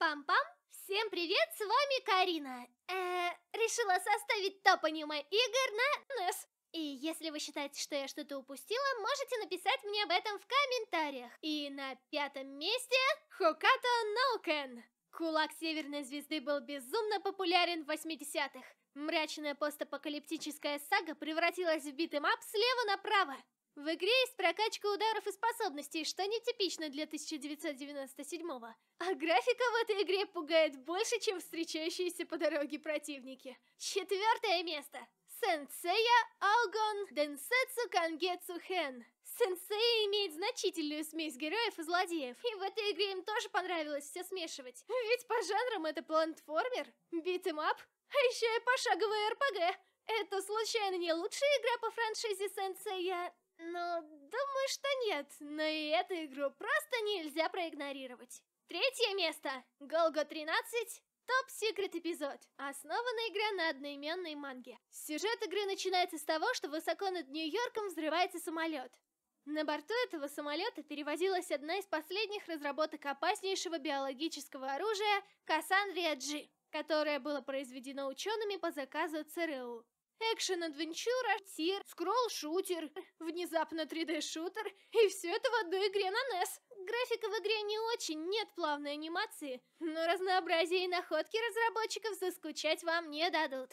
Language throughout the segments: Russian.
Пам-пам! Всем привет, с вами Карина. Э, решила составить топ аниме игр на NES. И если вы считаете, что я что-то упустила, можете написать мне об этом в комментариях. И на пятом месте Хокато Ноукен. Кулак Северной Звезды был безумно популярен в 80-х. Мрачная постапокалиптическая сага превратилась в битэмап слева направо. В игре есть прокачка ударов и способностей, что нетипично для 1997-го. А графика в этой игре пугает больше, чем встречающиеся по дороге противники. Четвертое место. Сенсея Алгон Денсетсу Кангетсу Хэн. Сенсея имеет значительную смесь героев и злодеев, и в этой игре им тоже понравилось все смешивать. Ведь по жанрам это платформер, битэмап, а еще и пошаговый РПГ. Это случайно не лучшая игра по франшизе Сенсея? Ну, думаю, что нет, но и эту игру просто нельзя проигнорировать. Третье место. Голго 13. Топ Секрет эпизод. Основана игра на одноименной манге. Сюжет игры начинается с того, что высоко над Нью-Йорком взрывается самолет. На борту этого самолета перевозилась одна из последних разработок опаснейшего биологического оружия Кассандрия Джи, которое было произведено учеными по заказу ЦРУ экшен-адвенчура, тир, скролл-шутер, внезапно 3D-шутер, и все это в одной игре на NES. Графика в игре не очень, нет плавной анимации, но разнообразие и находки разработчиков заскучать вам не дадут.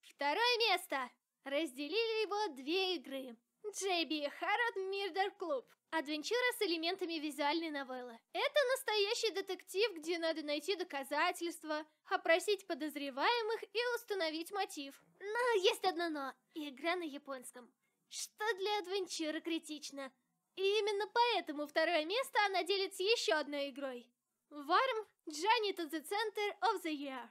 Второе место! Разделили его две игры. Джейби Harrod Murder Club. Адвенчура с элементами визуальной новеллы. Это настоящий детектив, где надо найти доказательства, опросить подозреваемых и установить мотив. Но есть одно «но» — игра на японском. Что для адвенчура критично. И именно поэтому второе место она делит с еще одной игрой. Варм Journey to the Center of the Year.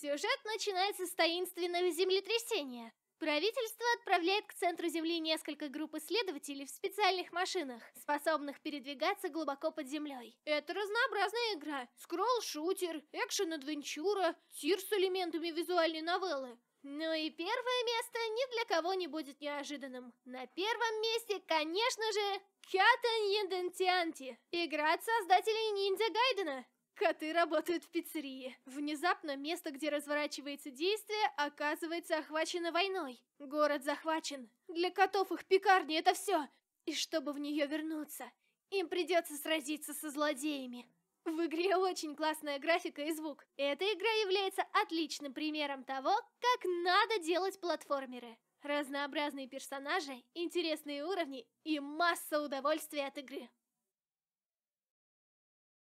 Сюжет начинается с таинственного землетрясения — Правительство отправляет к центру Земли несколько групп исследователей в специальных машинах, способных передвигаться глубоко под землей. Это разнообразная игра. Скролл-шутер, экшен-адвенчура, тир с элементами визуальной новеллы. Ну и первое место ни для кого не будет неожиданным. На первом месте, конечно же, Кятан Яндентианти. Игра от создателей Ниндзя Гайдена. Коты работают в пиццерии. Внезапно место, где разворачивается действие, оказывается охвачено войной. Город захвачен. Для котов их пекарни это все. И чтобы в нее вернуться, им придется сразиться со злодеями. В игре очень классная графика и звук. Эта игра является отличным примером того, как надо делать платформеры. Разнообразные персонажи, интересные уровни и масса удовольствия от игры.